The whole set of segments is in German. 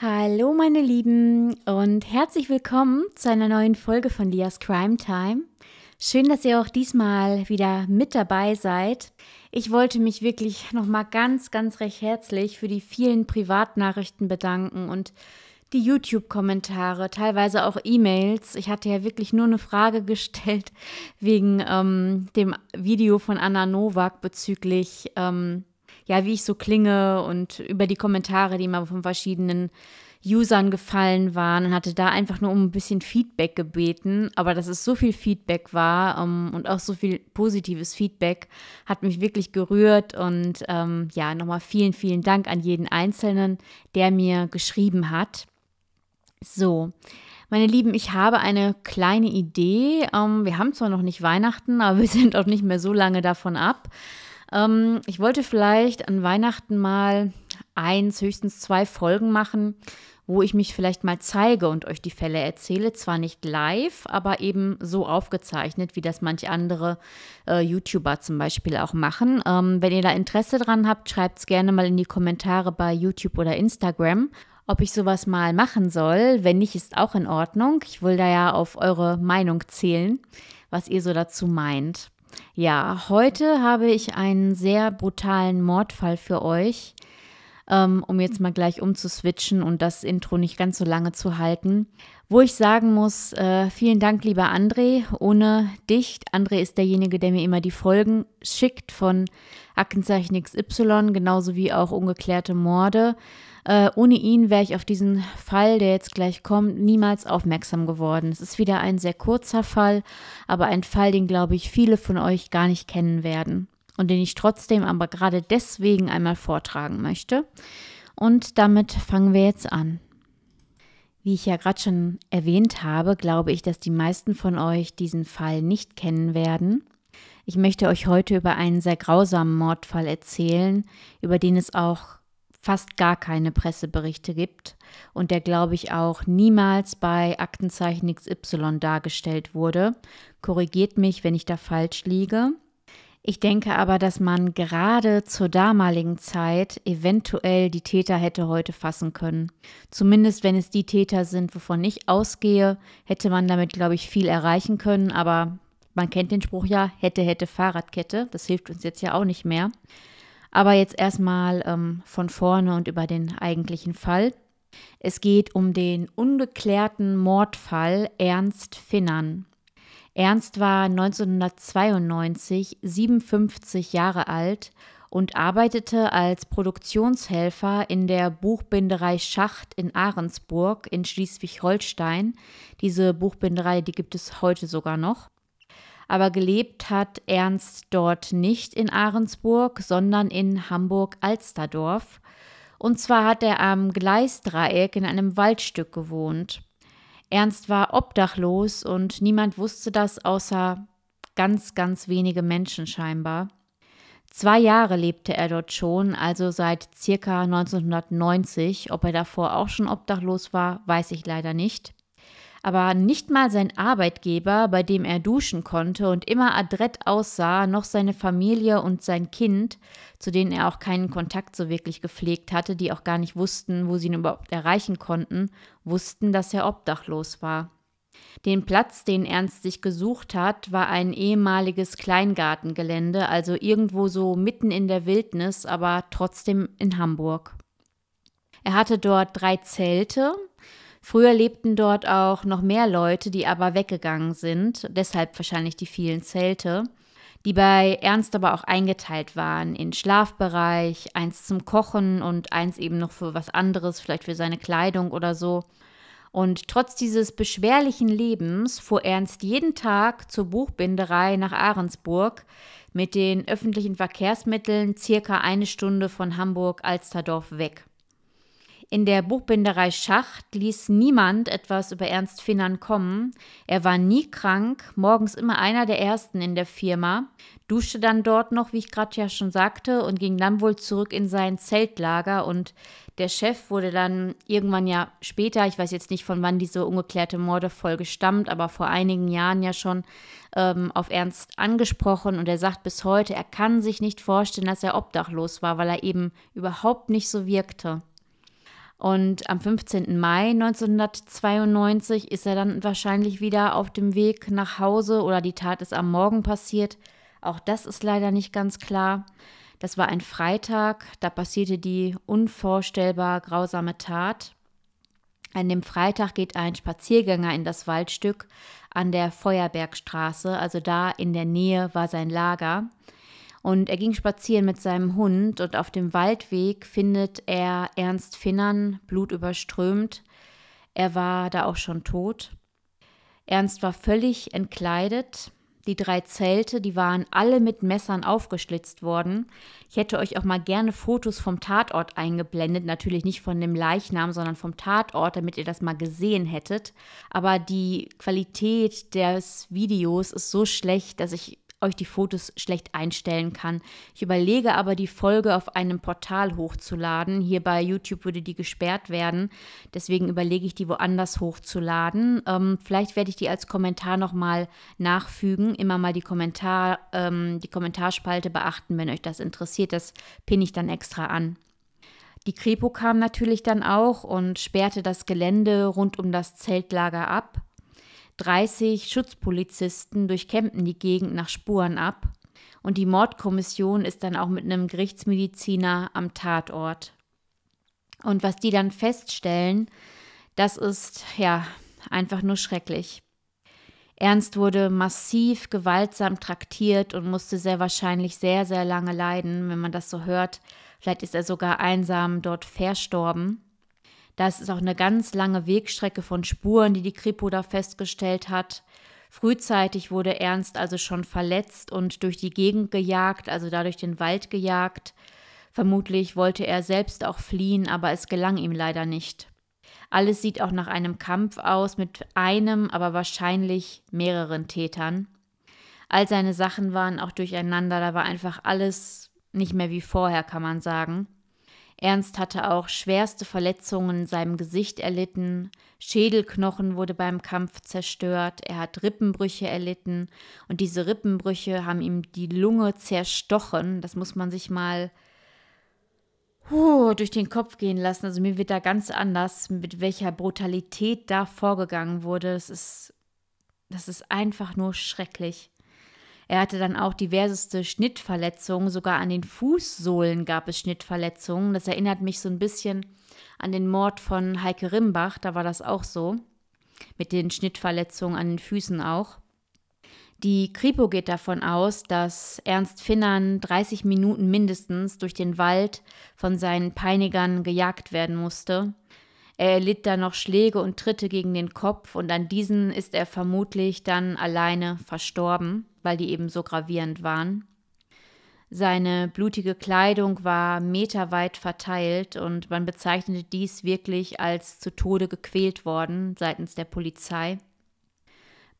Hallo meine Lieben und herzlich willkommen zu einer neuen Folge von Lias Crime Time. Schön, dass ihr auch diesmal wieder mit dabei seid. Ich wollte mich wirklich nochmal ganz, ganz recht herzlich für die vielen Privatnachrichten bedanken und die YouTube-Kommentare, teilweise auch E-Mails. Ich hatte ja wirklich nur eine Frage gestellt wegen ähm, dem Video von Anna Nowak bezüglich ähm, ja, wie ich so klinge und über die Kommentare, die mal von verschiedenen Usern gefallen waren und hatte da einfach nur um ein bisschen Feedback gebeten. Aber dass es so viel Feedback war um, ähm, und auch so viel positives Feedback, hat mich wirklich gerührt. Und ähm, ja, nochmal vielen, vielen Dank an jeden Einzelnen, der mir geschrieben hat. So, meine Lieben, ich habe eine kleine Idee. Ähm, wir haben zwar noch nicht Weihnachten, aber wir sind auch nicht mehr so lange davon ab. Ähm, ich wollte vielleicht an Weihnachten mal eins, höchstens zwei Folgen machen, wo ich mich vielleicht mal zeige und euch die Fälle erzähle. Zwar nicht live, aber eben so aufgezeichnet, wie das manche andere äh, YouTuber zum Beispiel auch machen. Ähm, wenn ihr da Interesse dran habt, schreibt es gerne mal in die Kommentare bei YouTube oder Instagram ob ich sowas mal machen soll. Wenn nicht, ist auch in Ordnung. Ich will da ja auf eure Meinung zählen, was ihr so dazu meint. Ja, heute habe ich einen sehr brutalen Mordfall für euch ähm, um jetzt mal gleich umzuswitchen und das Intro nicht ganz so lange zu halten. Wo ich sagen muss, äh, vielen Dank, lieber André. Ohne dich, André ist derjenige, der mir immer die Folgen schickt von Aktenzeichen XY, genauso wie auch ungeklärte Morde. Äh, ohne ihn wäre ich auf diesen Fall, der jetzt gleich kommt, niemals aufmerksam geworden. Es ist wieder ein sehr kurzer Fall, aber ein Fall, den, glaube ich, viele von euch gar nicht kennen werden und den ich trotzdem aber gerade deswegen einmal vortragen möchte. Und damit fangen wir jetzt an. Wie ich ja gerade schon erwähnt habe, glaube ich, dass die meisten von euch diesen Fall nicht kennen werden. Ich möchte euch heute über einen sehr grausamen Mordfall erzählen, über den es auch fast gar keine Presseberichte gibt und der, glaube ich, auch niemals bei Aktenzeichen XY dargestellt wurde. Korrigiert mich, wenn ich da falsch liege. Ich denke aber, dass man gerade zur damaligen Zeit eventuell die Täter hätte heute fassen können. Zumindest wenn es die Täter sind, wovon ich ausgehe, hätte man damit, glaube ich, viel erreichen können. Aber man kennt den Spruch ja, hätte, hätte Fahrradkette. Das hilft uns jetzt ja auch nicht mehr. Aber jetzt erstmal ähm, von vorne und über den eigentlichen Fall. Es geht um den ungeklärten Mordfall Ernst Finnern. Ernst war 1992 57 Jahre alt und arbeitete als Produktionshelfer in der Buchbinderei Schacht in Ahrensburg in Schleswig-Holstein. Diese Buchbinderei, die gibt es heute sogar noch. Aber gelebt hat Ernst dort nicht in Ahrensburg, sondern in Hamburg-Alsterdorf. Und zwar hat er am Gleisdreieck in einem Waldstück gewohnt. Ernst war obdachlos und niemand wusste das außer ganz, ganz wenige Menschen scheinbar. Zwei Jahre lebte er dort schon, also seit circa 1990. Ob er davor auch schon obdachlos war, weiß ich leider nicht aber nicht mal sein Arbeitgeber, bei dem er duschen konnte und immer adrett aussah, noch seine Familie und sein Kind, zu denen er auch keinen Kontakt so wirklich gepflegt hatte, die auch gar nicht wussten, wo sie ihn überhaupt erreichen konnten, wussten, dass er obdachlos war. Den Platz, den Ernst sich gesucht hat, war ein ehemaliges Kleingartengelände, also irgendwo so mitten in der Wildnis, aber trotzdem in Hamburg. Er hatte dort drei Zelte, Früher lebten dort auch noch mehr Leute, die aber weggegangen sind, deshalb wahrscheinlich die vielen Zelte, die bei Ernst aber auch eingeteilt waren in Schlafbereich, eins zum Kochen und eins eben noch für was anderes, vielleicht für seine Kleidung oder so. Und trotz dieses beschwerlichen Lebens fuhr Ernst jeden Tag zur Buchbinderei nach Ahrensburg, mit den öffentlichen Verkehrsmitteln circa eine Stunde von Hamburg-Alsterdorf weg. In der Buchbinderei Schacht ließ niemand etwas über Ernst Finnern kommen. Er war nie krank, morgens immer einer der Ersten in der Firma, duschte dann dort noch, wie ich gerade ja schon sagte, und ging dann wohl zurück in sein Zeltlager. Und der Chef wurde dann irgendwann ja später, ich weiß jetzt nicht, von wann diese ungeklärte Mordefolge stammt, aber vor einigen Jahren ja schon ähm, auf Ernst angesprochen. Und er sagt bis heute, er kann sich nicht vorstellen, dass er obdachlos war, weil er eben überhaupt nicht so wirkte. Und am 15. Mai 1992 ist er dann wahrscheinlich wieder auf dem Weg nach Hause oder die Tat ist am Morgen passiert. Auch das ist leider nicht ganz klar. Das war ein Freitag, da passierte die unvorstellbar grausame Tat. An dem Freitag geht ein Spaziergänger in das Waldstück an der Feuerbergstraße, also da in der Nähe war sein Lager. Und er ging spazieren mit seinem Hund und auf dem Waldweg findet er Ernst Finnern blutüberströmt. Er war da auch schon tot. Ernst war völlig entkleidet. Die drei Zelte, die waren alle mit Messern aufgeschlitzt worden. Ich hätte euch auch mal gerne Fotos vom Tatort eingeblendet, natürlich nicht von dem Leichnam, sondern vom Tatort, damit ihr das mal gesehen hättet. Aber die Qualität des Videos ist so schlecht, dass ich euch die Fotos schlecht einstellen kann. Ich überlege aber, die Folge auf einem Portal hochzuladen. Hier bei YouTube würde die gesperrt werden. Deswegen überlege ich, die woanders hochzuladen. Ähm, vielleicht werde ich die als Kommentar nochmal nachfügen. Immer mal die, Kommentar, ähm, die Kommentarspalte beachten, wenn euch das interessiert. Das pinne ich dann extra an. Die Kripo kam natürlich dann auch und sperrte das Gelände rund um das Zeltlager ab. 30 Schutzpolizisten durchkämmten die Gegend nach Spuren ab und die Mordkommission ist dann auch mit einem Gerichtsmediziner am Tatort. Und was die dann feststellen, das ist ja einfach nur schrecklich. Ernst wurde massiv gewaltsam traktiert und musste sehr wahrscheinlich sehr, sehr lange leiden, wenn man das so hört. Vielleicht ist er sogar einsam dort verstorben. Das ist auch eine ganz lange Wegstrecke von Spuren, die die Kripo da festgestellt hat. Frühzeitig wurde Ernst also schon verletzt und durch die Gegend gejagt, also dadurch den Wald gejagt. Vermutlich wollte er selbst auch fliehen, aber es gelang ihm leider nicht. Alles sieht auch nach einem Kampf aus mit einem, aber wahrscheinlich mehreren Tätern. All seine Sachen waren auch durcheinander, da war einfach alles nicht mehr wie vorher, kann man sagen. Ernst hatte auch schwerste Verletzungen in seinem Gesicht erlitten, Schädelknochen wurde beim Kampf zerstört, er hat Rippenbrüche erlitten und diese Rippenbrüche haben ihm die Lunge zerstochen. Das muss man sich mal huh, durch den Kopf gehen lassen. Also mir wird da ganz anders, mit welcher Brutalität da vorgegangen wurde. Das ist, das ist einfach nur schrecklich. Er hatte dann auch diverseste Schnittverletzungen, sogar an den Fußsohlen gab es Schnittverletzungen. Das erinnert mich so ein bisschen an den Mord von Heike Rimbach, da war das auch so, mit den Schnittverletzungen an den Füßen auch. Die Kripo geht davon aus, dass Ernst Finnern 30 Minuten mindestens durch den Wald von seinen Peinigern gejagt werden musste. Er erlitt dann noch Schläge und Tritte gegen den Kopf und an diesen ist er vermutlich dann alleine verstorben, weil die eben so gravierend waren. Seine blutige Kleidung war meterweit verteilt und man bezeichnete dies wirklich als zu Tode gequält worden seitens der Polizei.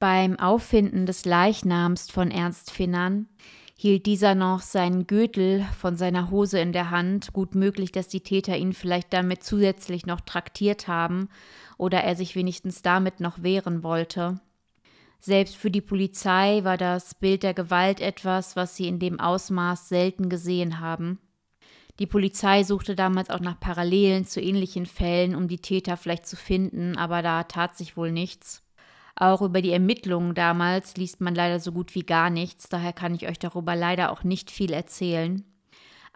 Beim Auffinden des Leichnams von Ernst Finnern hielt dieser noch seinen Gürtel von seiner Hose in der Hand, gut möglich, dass die Täter ihn vielleicht damit zusätzlich noch traktiert haben oder er sich wenigstens damit noch wehren wollte. Selbst für die Polizei war das Bild der Gewalt etwas, was sie in dem Ausmaß selten gesehen haben. Die Polizei suchte damals auch nach Parallelen zu ähnlichen Fällen, um die Täter vielleicht zu finden, aber da tat sich wohl nichts. Auch über die Ermittlungen damals liest man leider so gut wie gar nichts, daher kann ich euch darüber leider auch nicht viel erzählen.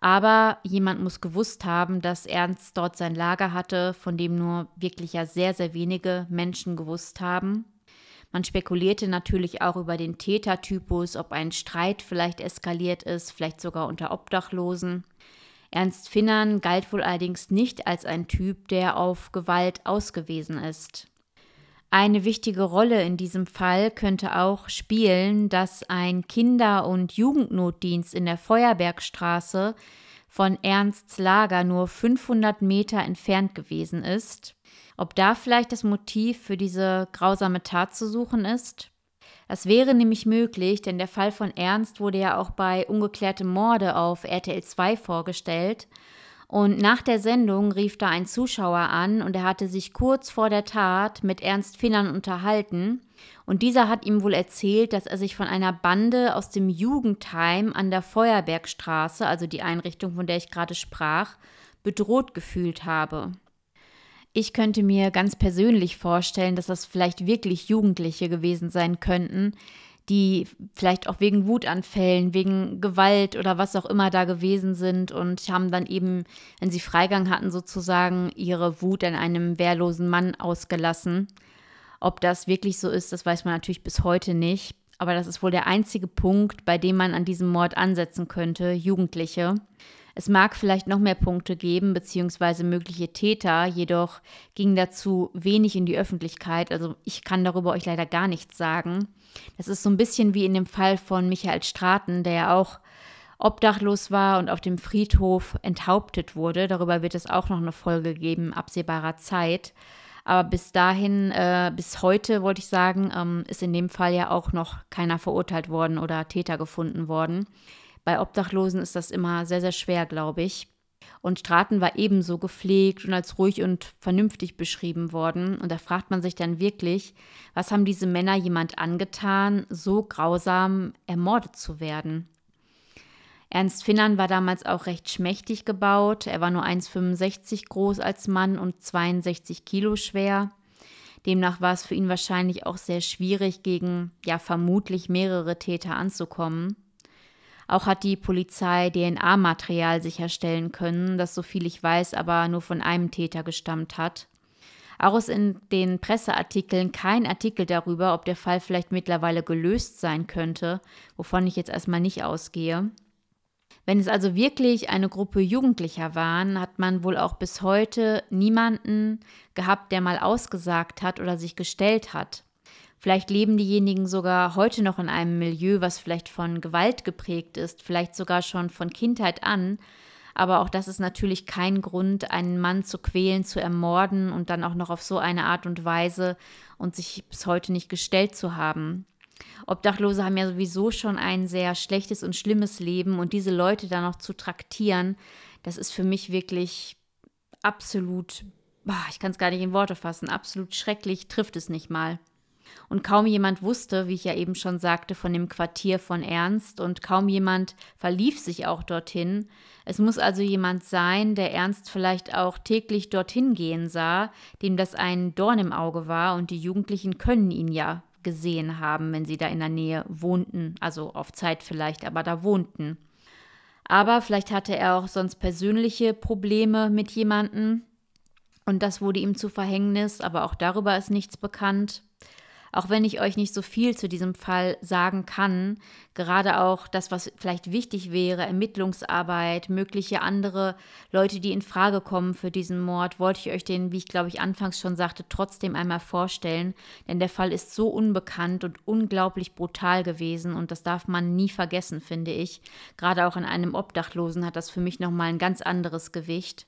Aber jemand muss gewusst haben, dass Ernst dort sein Lager hatte, von dem nur wirklich ja sehr, sehr wenige Menschen gewusst haben. Man spekulierte natürlich auch über den Tätertypus, ob ein Streit vielleicht eskaliert ist, vielleicht sogar unter Obdachlosen. Ernst Finnern galt wohl allerdings nicht als ein Typ, der auf Gewalt ausgewiesen ist. Eine wichtige Rolle in diesem Fall könnte auch spielen, dass ein Kinder- und Jugendnotdienst in der Feuerbergstraße von Ernsts Lager nur 500 Meter entfernt gewesen ist. Ob da vielleicht das Motiv für diese grausame Tat zu suchen ist? Das wäre nämlich möglich, denn der Fall von Ernst wurde ja auch bei Ungeklärte Morde auf RTL 2 vorgestellt und nach der Sendung rief da ein Zuschauer an und er hatte sich kurz vor der Tat mit Ernst Finnern unterhalten. Und dieser hat ihm wohl erzählt, dass er sich von einer Bande aus dem Jugendheim an der Feuerbergstraße, also die Einrichtung, von der ich gerade sprach, bedroht gefühlt habe. Ich könnte mir ganz persönlich vorstellen, dass das vielleicht wirklich Jugendliche gewesen sein könnten, die vielleicht auch wegen Wutanfällen, wegen Gewalt oder was auch immer da gewesen sind und haben dann eben, wenn sie Freigang hatten, sozusagen ihre Wut an einem wehrlosen Mann ausgelassen. Ob das wirklich so ist, das weiß man natürlich bis heute nicht. Aber das ist wohl der einzige Punkt, bei dem man an diesem Mord ansetzen könnte, Jugendliche. Es mag vielleicht noch mehr Punkte geben, beziehungsweise mögliche Täter, jedoch ging dazu wenig in die Öffentlichkeit. Also ich kann darüber euch leider gar nichts sagen. Das ist so ein bisschen wie in dem Fall von Michael Straten, der ja auch obdachlos war und auf dem Friedhof enthauptet wurde. Darüber wird es auch noch eine Folge geben, absehbarer Zeit. Aber bis dahin, äh, bis heute wollte ich sagen, ähm, ist in dem Fall ja auch noch keiner verurteilt worden oder Täter gefunden worden. Bei Obdachlosen ist das immer sehr, sehr schwer, glaube ich. Und Straten war ebenso gepflegt und als ruhig und vernünftig beschrieben worden. Und da fragt man sich dann wirklich, was haben diese Männer jemand angetan, so grausam ermordet zu werden? Ernst Finnern war damals auch recht schmächtig gebaut. Er war nur 1,65 groß als Mann und 62 Kilo schwer. Demnach war es für ihn wahrscheinlich auch sehr schwierig, gegen ja vermutlich mehrere Täter anzukommen. Auch hat die Polizei DNA-Material sicherstellen können, das so viel ich weiß, aber nur von einem Täter gestammt hat. Auch ist in den Presseartikeln kein Artikel darüber, ob der Fall vielleicht mittlerweile gelöst sein könnte, wovon ich jetzt erstmal nicht ausgehe. Wenn es also wirklich eine Gruppe Jugendlicher waren, hat man wohl auch bis heute niemanden gehabt, der mal ausgesagt hat oder sich gestellt hat. Vielleicht leben diejenigen sogar heute noch in einem Milieu, was vielleicht von Gewalt geprägt ist, vielleicht sogar schon von Kindheit an. Aber auch das ist natürlich kein Grund, einen Mann zu quälen, zu ermorden und dann auch noch auf so eine Art und Weise und sich bis heute nicht gestellt zu haben. Obdachlose haben ja sowieso schon ein sehr schlechtes und schlimmes Leben und diese Leute dann noch zu traktieren, das ist für mich wirklich absolut, ich kann es gar nicht in Worte fassen, absolut schrecklich trifft es nicht mal. Und kaum jemand wusste, wie ich ja eben schon sagte, von dem Quartier von Ernst und kaum jemand verlief sich auch dorthin. Es muss also jemand sein, der Ernst vielleicht auch täglich dorthin gehen sah, dem das ein Dorn im Auge war und die Jugendlichen können ihn ja gesehen haben, wenn sie da in der Nähe wohnten, also auf Zeit vielleicht, aber da wohnten. Aber vielleicht hatte er auch sonst persönliche Probleme mit jemandem und das wurde ihm zu Verhängnis, aber auch darüber ist nichts bekannt. Auch wenn ich euch nicht so viel zu diesem Fall sagen kann, gerade auch das, was vielleicht wichtig wäre, Ermittlungsarbeit, mögliche andere Leute, die in Frage kommen für diesen Mord, wollte ich euch den, wie ich glaube ich anfangs schon sagte, trotzdem einmal vorstellen. Denn der Fall ist so unbekannt und unglaublich brutal gewesen und das darf man nie vergessen, finde ich. Gerade auch in einem Obdachlosen hat das für mich nochmal ein ganz anderes Gewicht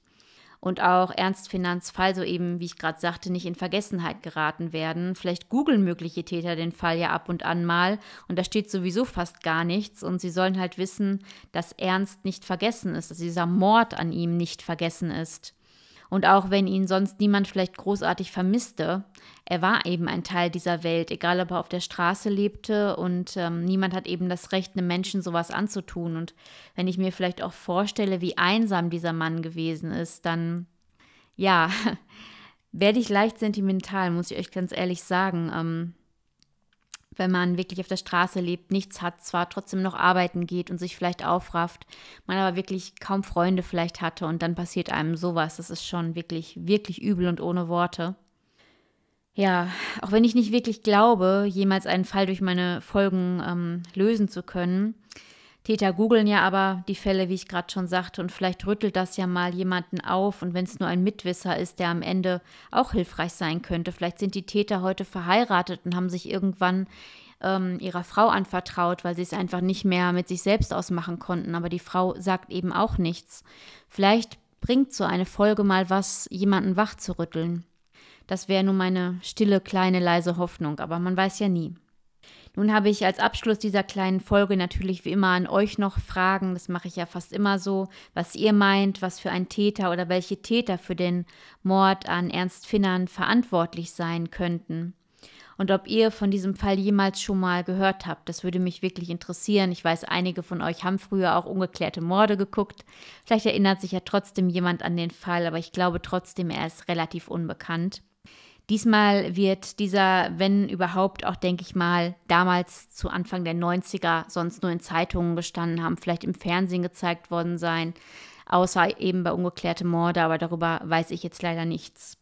und auch Ernst Finanz Fall so eben, wie ich gerade sagte, nicht in Vergessenheit geraten werden. Vielleicht googeln mögliche Täter den Fall ja ab und an mal und da steht sowieso fast gar nichts und sie sollen halt wissen, dass Ernst nicht vergessen ist, dass dieser Mord an ihm nicht vergessen ist. Und auch wenn ihn sonst niemand vielleicht großartig vermisste, er war eben ein Teil dieser Welt, egal ob er auf der Straße lebte und ähm, niemand hat eben das Recht, einem Menschen sowas anzutun. Und wenn ich mir vielleicht auch vorstelle, wie einsam dieser Mann gewesen ist, dann ja, werde ich leicht sentimental, muss ich euch ganz ehrlich sagen. Ähm, wenn man wirklich auf der Straße lebt, nichts hat, zwar trotzdem noch arbeiten geht und sich vielleicht aufrafft, man aber wirklich kaum Freunde vielleicht hatte und dann passiert einem sowas. Das ist schon wirklich, wirklich übel und ohne Worte. Ja, auch wenn ich nicht wirklich glaube, jemals einen Fall durch meine Folgen ähm, lösen zu können, Täter googeln ja aber die Fälle, wie ich gerade schon sagte, und vielleicht rüttelt das ja mal jemanden auf. Und wenn es nur ein Mitwisser ist, der am Ende auch hilfreich sein könnte, vielleicht sind die Täter heute verheiratet und haben sich irgendwann ähm, ihrer Frau anvertraut, weil sie es einfach nicht mehr mit sich selbst ausmachen konnten. Aber die Frau sagt eben auch nichts. Vielleicht bringt so eine Folge mal was, jemanden wach zu rütteln. Das wäre nur meine stille, kleine, leise Hoffnung, aber man weiß ja nie. Nun habe ich als Abschluss dieser kleinen Folge natürlich wie immer an euch noch Fragen. Das mache ich ja fast immer so, was ihr meint, was für ein Täter oder welche Täter für den Mord an Ernst Finnern verantwortlich sein könnten. Und ob ihr von diesem Fall jemals schon mal gehört habt, das würde mich wirklich interessieren. Ich weiß, einige von euch haben früher auch ungeklärte Morde geguckt. Vielleicht erinnert sich ja trotzdem jemand an den Fall, aber ich glaube trotzdem, er ist relativ unbekannt. Diesmal wird dieser, wenn überhaupt, auch denke ich mal, damals zu Anfang der 90er sonst nur in Zeitungen gestanden haben, vielleicht im Fernsehen gezeigt worden sein, außer eben bei ungeklärte Morde, aber darüber weiß ich jetzt leider nichts.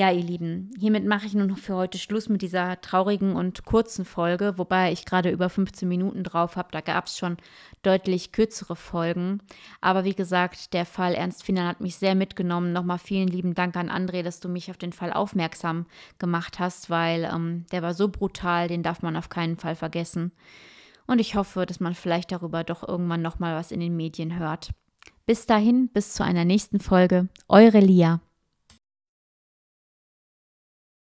Ja, ihr Lieben, hiermit mache ich nur noch für heute Schluss mit dieser traurigen und kurzen Folge, wobei ich gerade über 15 Minuten drauf habe. Da gab es schon deutlich kürzere Folgen. Aber wie gesagt, der Fall Ernst Finan hat mich sehr mitgenommen. Nochmal vielen lieben Dank an André, dass du mich auf den Fall aufmerksam gemacht hast, weil ähm, der war so brutal, den darf man auf keinen Fall vergessen. Und ich hoffe, dass man vielleicht darüber doch irgendwann nochmal was in den Medien hört. Bis dahin, bis zu einer nächsten Folge. Eure Lia.